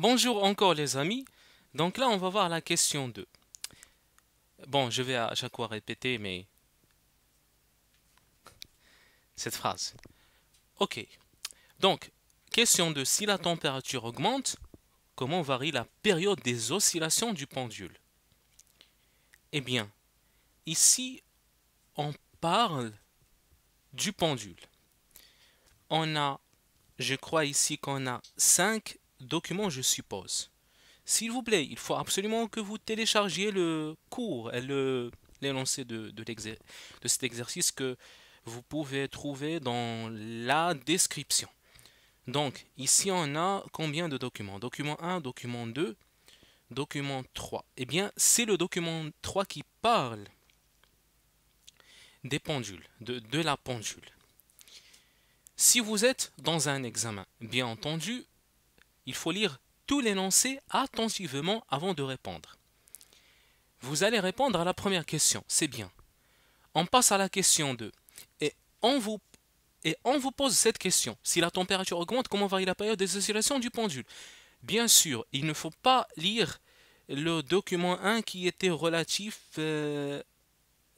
Bonjour encore les amis. Donc là, on va voir la question 2. Bon, je vais à chaque fois répéter, mais... Cette phrase. Ok. Donc, question 2. Si la température augmente, comment varie la période des oscillations du pendule Eh bien, ici, on parle du pendule. On a, je crois ici qu'on a 5 document, je suppose. S'il vous plaît, il faut absolument que vous téléchargiez le cours, l'énoncé le, de, de, de cet exercice que vous pouvez trouver dans la description. Donc, ici, on a combien de documents Document 1, document 2, document 3. Eh bien, c'est le document 3 qui parle des pendules, de, de la pendule. Si vous êtes dans un examen, bien entendu, il faut lire tout l'énoncé attentivement avant de répondre. Vous allez répondre à la première question, c'est bien. On passe à la question 2. Et on vous, et on vous pose cette question. Si la température augmente, comment varie la période des oscillations du pendule Bien sûr, il ne faut pas lire le document 1 qui était relatif euh,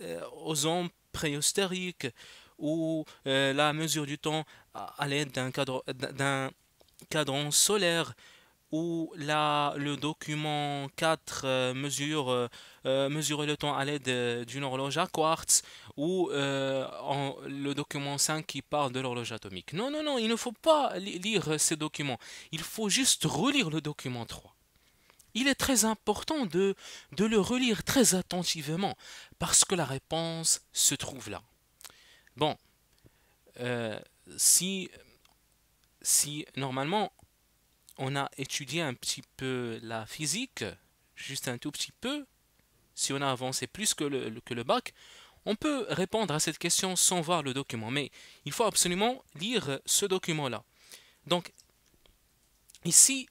euh, aux ondes préhistoriques ou euh, la mesure du temps à, à l'aide d'un cadre d'un cadran solaire où là le document 4 euh, mesure, euh, euh, le temps à l'aide d'une horloge à quartz, ou le document 5 qui parle de l'horloge atomique. Non, non, non, il ne faut pas lire ces documents. Il faut juste relire le document 3. Il est très important de, de le relire très attentivement, parce que la réponse se trouve là. Bon, si si normalement on a étudié un petit peu la physique, juste un tout petit peu, si on a avancé plus que le, bac, on peut répondre à cette question sans voir le document, mais il faut absolument lire ce document-là. Donc, ici,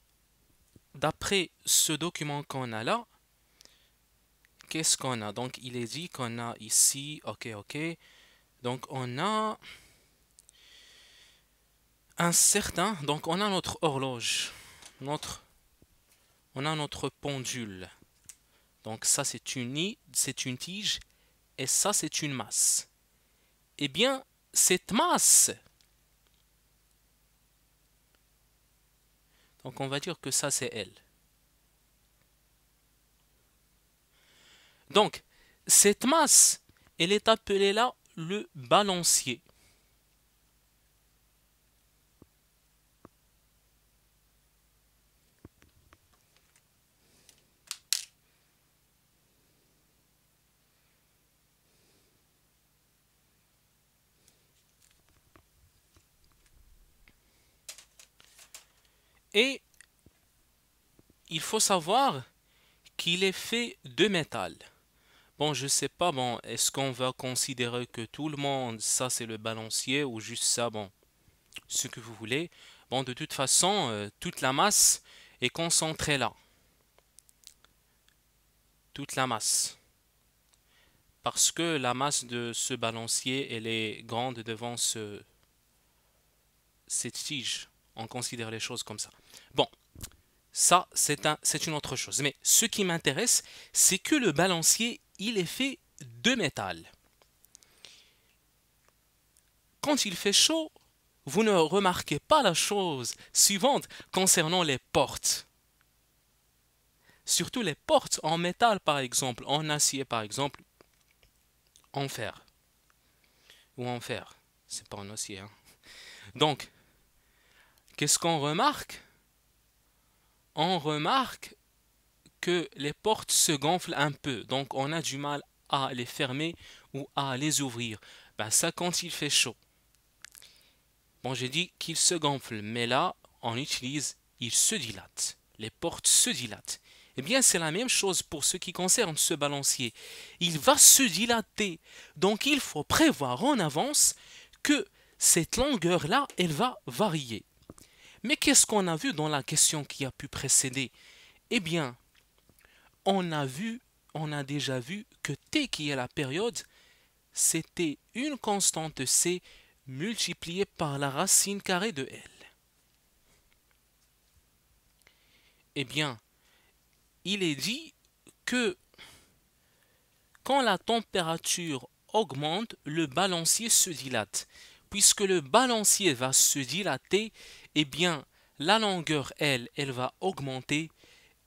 d'après ce document qu'on a là, qu'est-ce qu'on a Donc, il est dit qu'on a ici, ok, ok, donc on a un certain, donc on a notre horloge, notre, on a notre pendule. Donc ça c'est une, c'est une tige et ça c'est une masse. Eh bien, cette masse, donc on va dire que ça c'est elle. Donc, cette masse, elle est appelée là le balancier. Et il faut savoir qu'il est fait de métal. Bon, je ne sais pas, bon, est-ce qu'on va considérer que tout le monde, ça c'est le balancier ou juste ça, bon, ce que vous voulez. Bon, de toute façon, euh, toute la masse est concentrée là. Toute la masse. Parce que la masse de ce balancier, elle est grande devant ce, cette tige on considère les choses comme ça. Bon, ça, c'est un, une autre chose. Mais ce qui m'intéresse, c'est que le balancier, il est fait de métal. Quand il fait chaud, vous ne remarquez pas la chose suivante concernant les portes. Surtout les portes en métal, par exemple, en acier, par exemple, en fer. Ou en fer. C'est pas en acier. Hein. Donc, Qu'est-ce qu'on remarque On remarque que les portes se gonflent un peu, donc on a du mal à les fermer ou à les ouvrir. Ben ça quand il fait chaud. Bon, j'ai dit qu'il se gonfle, mais là, on utilise il se dilate. Les portes se dilatent. Eh bien, c'est la même chose pour ce qui concerne ce balancier. Il va se dilater. Donc, il faut prévoir en avance que cette longueur-là, elle va varier. Mais qu'est-ce qu'on a vu dans la question qui a pu précéder Eh bien, on a vu, on a déjà vu que T qui est la période, c'était une constante C multipliée par la racine carrée de L. Eh bien, il est dit que quand la température augmente, le balancier se dilate puisque le balancier va se dilater, eh bien, la longueur, elle, elle va augmenter.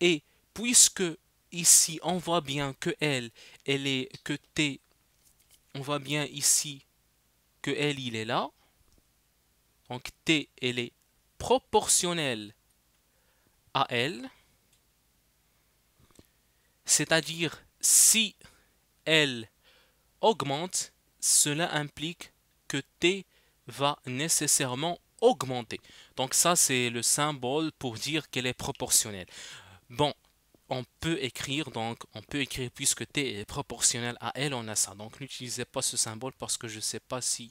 Et puisque ici, on voit bien que L, elle est que T, on voit bien ici que L, il est là. Donc T, elle est proportionnelle à L. C'est-à-dire, si L augmente, cela implique que T va nécessairement augmenter. Donc ça, c'est le symbole pour dire qu'elle est proportionnelle. Bon, on peut écrire, donc on peut écrire puisque t est proportionnel à l, on a ça. Donc n'utilisez pas ce symbole parce que je ne sais pas si,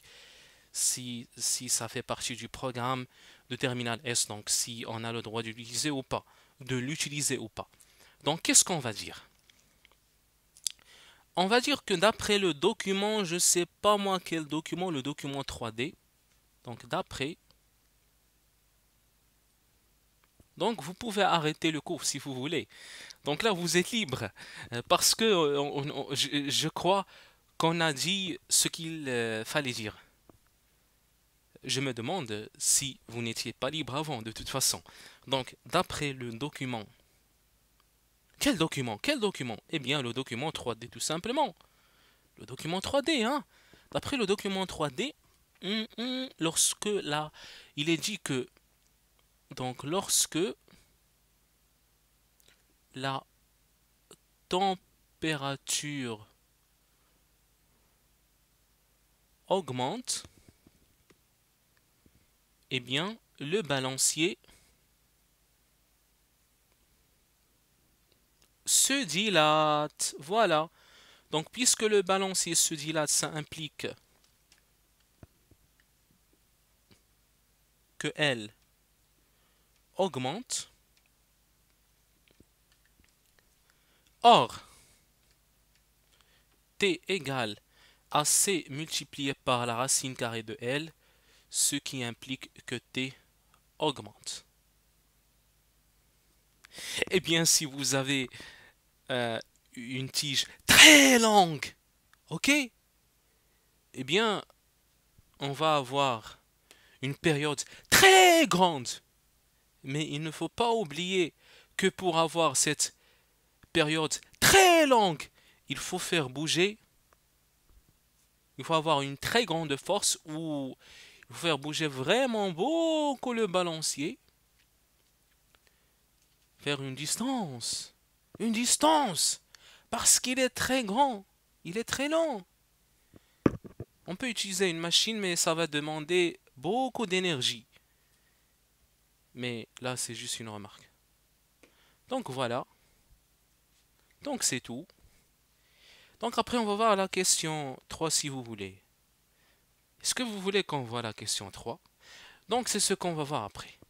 si, si ça fait partie du programme de terminal S, donc si on a le droit d'utiliser ou pas, de l'utiliser ou pas. Donc qu'est-ce qu'on va dire On va dire que d'après le document, je ne sais pas moi quel document, le document 3D, donc d'après. Donc vous pouvez arrêter le cours si vous voulez. Donc là vous êtes libre euh, parce que euh, je, crois qu'on a dit ce qu'il euh, fallait dire. Je me demande si vous n'étiez pas libre avant de toute façon. Donc d'après le document. Quel document Quel document Eh bien le document 3D tout simplement. Le document 3D, hein D'après le document 3D, Hum, hum, lorsque là, il est dit que, donc lorsque la température augmente, eh bien, le balancier se dilate. Voilà. Donc, puisque le balancier se dilate, ça implique que L augmente. Or, t égale à c multiplié par la racine carrée de L, ce qui implique que t augmente. Eh bien, si vous avez euh, une tige très longue, ok Eh bien, on va avoir une période très grande. Mais il ne faut pas oublier que pour avoir cette période très longue, il faut faire bouger, il faut avoir une très grande force ou il faire bouger vraiment beaucoup le balancier Faire une distance, une distance, parce qu'il est très grand, il est très long. On peut utiliser une machine, mais ça va demander beaucoup d'énergie. Mais là, c'est juste une remarque. Donc voilà. Donc c'est tout. Donc après, on va voir la question 3 si vous voulez. Est-ce que vous voulez qu'on voit la question 3 Donc c'est ce qu'on va voir après.